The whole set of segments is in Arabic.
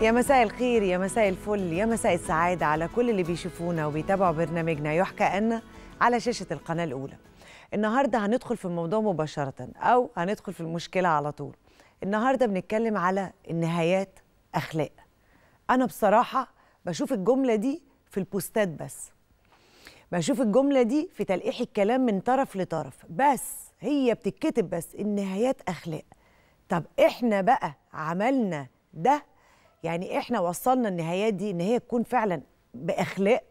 يا مساء الخير يا مساء الفل يا مساء السعادة على كل اللي بيشوفونا وبيتابعوا برنامجنا يحكى أن على شاشة القناة الأولى النهاردة هندخل في الموضوع مباشرة أو هندخل في المشكلة على طول النهاردة بنتكلم على النهايات أخلاق أنا بصراحة بشوف الجملة دي في البوستات بس بشوف الجملة دي في تلقيح الكلام من طرف لطرف بس هي بتتكتب بس النهايات أخلاق طب إحنا بقى عملنا ده يعني احنا وصلنا النهايات دي ان هي تكون فعلا باخلاق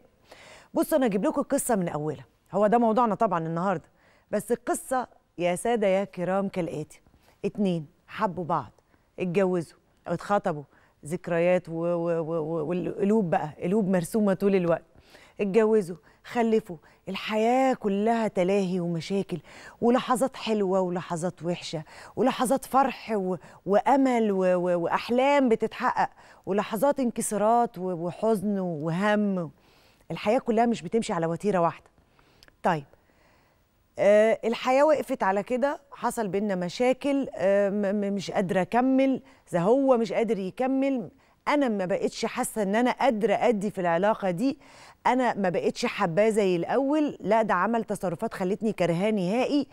بص انا اجيب لكم القصه من اولها هو ده موضوعنا طبعا النهارده بس القصه يا ساده يا كرام كالاتي اتنين حبوا بعض اتجوزوا اتخطبوا ذكريات والقلوب بقى قلوب مرسومه طول الوقت اتجوزوا خلفوا الحياة كلها تلاهي ومشاكل ولحظات حلوة ولحظات وحشة ولحظات فرح و... وأمل و... و... وأحلام بتتحقق ولحظات انكسارات و... وحزن وهم الحياة كلها مش بتمشي على وتيرة واحدة طيب أه الحياة وقفت على كده حصل بينا مشاكل أه مش قادرة أكمل ده هو مش قادر يكمل انا ما بقتش حاسه ان انا قادره ادي في العلاقه دي انا ما بقتش حباه زي الاول لا ده عمل تصرفات خلتني كرهاه نهائي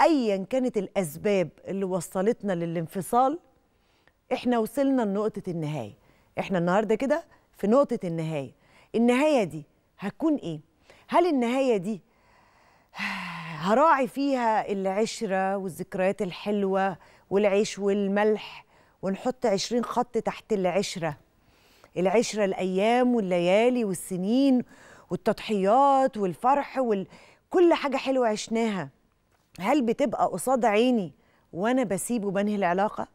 ايا كانت الاسباب اللي وصلتنا للانفصال احنا وصلنا لنقطه النهايه احنا النهارده كده في نقطه النهايه النهايه دي هتكون ايه هل النهايه دي هراعي فيها العشره والذكريات الحلوه والعيش والملح ونحط عشرين خط تحت العشرة العشرة الأيام والليالي والسنين والتضحيات والفرح وال... كل حاجة حلوة عشناها هل بتبقى قصاد عيني وأنا بسيب وبنهي العلاقة؟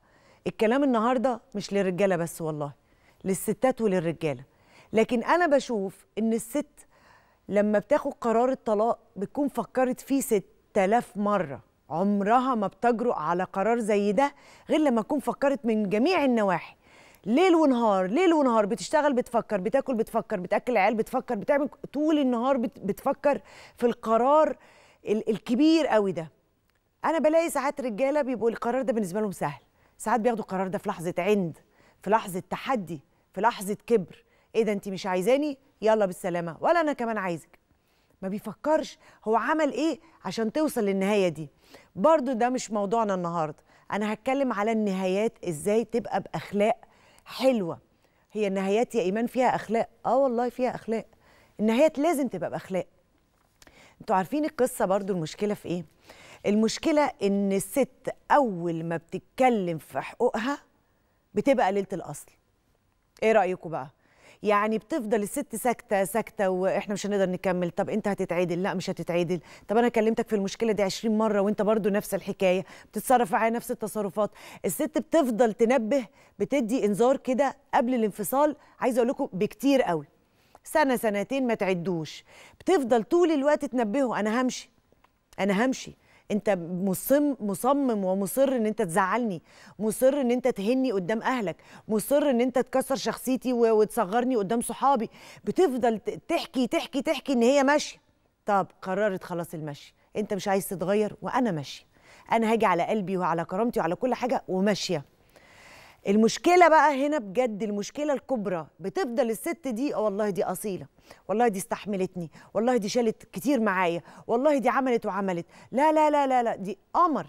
الكلام النهاردة مش للرجالة بس والله للستات وللرجالة لكن أنا بشوف إن الست لما بتاخد قرار الطلاق بتكون فكرت فيه 6000 مرة عمرها ما بتجرؤ على قرار زي ده غير لما تكون فكرت من جميع النواحي ليل ونهار ليل ونهار بتشتغل بتفكر بتاكل بتفكر بتاكل العيال بتفكر بتعمل طول النهار بتفكر في القرار الكبير قوي ده انا بلاقي ساعات رجاله بيبقوا القرار ده بالنسبه لهم سهل ساعات بياخدوا القرار ده في لحظه عند في لحظه تحدي في لحظه كبر ايه ده انت مش عايزاني يلا بالسلامه ولا انا كمان عايزك ما بيفكرش هو عمل ايه عشان توصل للنهايه دي برضو ده مش موضوعنا النهارده انا هتكلم على النهايات ازاي تبقى باخلاق حلوه هي النهايات يا ايمان فيها اخلاق اه والله فيها اخلاق النهايات لازم تبقى باخلاق انتوا عارفين القصه برضو المشكله في ايه المشكله ان الست اول ما بتتكلم في حقوقها بتبقى ليله الاصل ايه رايكم بقى يعني بتفضل الست ساكته ساكته واحنا مش هنقدر نكمل طب انت هتتعدل لا مش هتتعدل طب انا كلمتك في المشكله دي 20 مره وانت برضو نفس الحكايه بتتصرف معايا نفس التصرفات الست بتفضل تنبه بتدي انذار كده قبل الانفصال عايزه اقول لكم بكتير قوي سنه سنتين ما تعدوش بتفضل طول الوقت تنبهه انا همشي انا همشي انت مصم مصمم ومصر ان انت تزعلني مصر ان انت تهني قدام اهلك مصر ان انت تكسر شخصيتي وتصغرني قدام صحابي بتفضل تحكي تحكي تحكي ان هي ماشيه طب قررت خلاص المشي انت مش عايز تتغير وانا ماشيه انا هاجي على قلبي وعلى كرامتي وعلى كل حاجه وماشيه المشكله بقى هنا بجد المشكله الكبرى بتفضل الست دي آه والله دي اصيله والله دي استحملتني والله دي شالت كتير معايا والله دي عملت وعملت لا لا لا لا لا دي قمر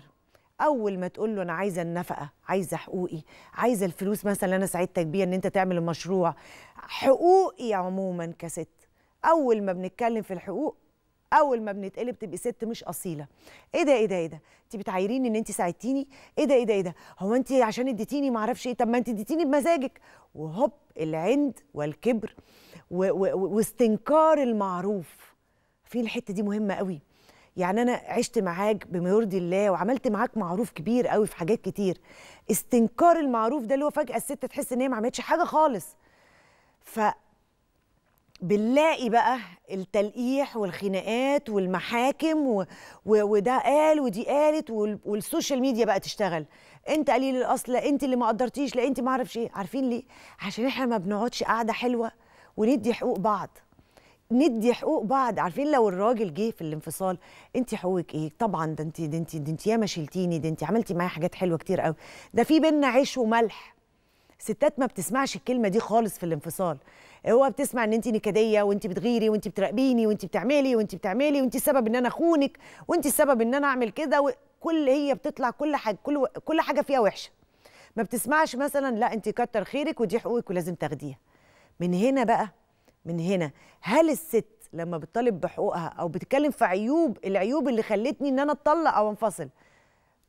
اول ما تقول له انا عايزه النفقه عايزه حقوقي عايزه الفلوس مثلا اللي انا ساعدتك بيها ان انت تعمل المشروع حقوقي عموما كست اول ما بنتكلم في الحقوق اول ما بنتقلب تبقي ست مش اصيله ايه ده ايه ده ايه ده انت بتعايريني ان انت ساعدتيني ايه ده ايه ده ايه ده هو انت عشان اديتيني ما اعرفش ايه طب ما انت اديتيني بمزاجك وهوب العند والكبر و... و... واستنكار المعروف في الحته دي مهمه قوي يعني انا عشت معاك بما يرضي الله وعملت معاك معروف كبير قوي في حاجات كتير استنكار المعروف ده اللي هو فجاه الست تحس ان هي ما عملتش حاجه خالص ف بنلاقي بقى التلقيح والخناقات والمحاكم و... وده قال ودي قالت وال... والسوشيال ميديا بقى تشتغل انت قليل الاصل لا انت اللي ما قدرتيش لا انت ما اعرفش ايه عارفين ليه عشان احنا ما بنقعدش قاعده حلوه وندي حقوق بعض ندي حقوق بعض عارفين لو الراجل جه في الانفصال انت حقوقك ايه طبعا ده انت ده انت ده انت ياما شلتيني ده انت عملتي معايا حاجات حلوه كتير قوي ده في بينا عيش وملح ستات ما بتسمعش الكلمه دي خالص في الانفصال هو بتسمع ان انت نكديه وانت بتغيري وانت بتراقبيني وانت بتعملي وانت بتعملي وانت السبب ان انا اخونك وانت السبب ان انا اعمل كده كل هي بتطلع كل حاجه كل كل حاجه فيها وحشه ما بتسمعش مثلا لا انت كتر خيرك ودي حقوقك ولازم تاخديها من هنا بقى من هنا هل الست لما بتطالب بحقوقها او بتتكلم في عيوب العيوب اللي خلتني ان انا اتطلق او انفصل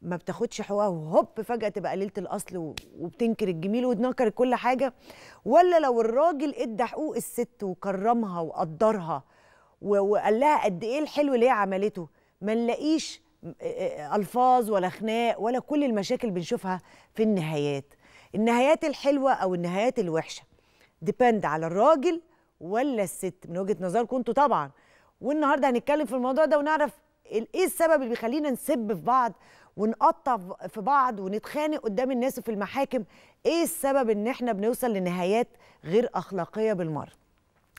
ما بتاخدش حقوقها وهوب فجاه تبقى قليله الاصل وبتنكر الجميل وتنكر كل حاجه ولا لو الراجل ادى حقوق الست وكرمها وقدرها وقال لها قد ايه الحلو اللي هي عملته ما نلاقيش الفاظ ولا خناق ولا كل المشاكل بنشوفها في النهايات النهايات الحلوه او النهايات الوحشه ديبند على الراجل ولا الست من وجهه نظركم انتوا طبعا والنهارده هنتكلم في الموضوع ده ونعرف ايه السبب اللي بيخلينا نسب في بعض ونقطع في بعض ونتخانق قدام الناس في المحاكم ايه السبب ان احنا بنوصل لنهايات غير اخلاقيه بالمره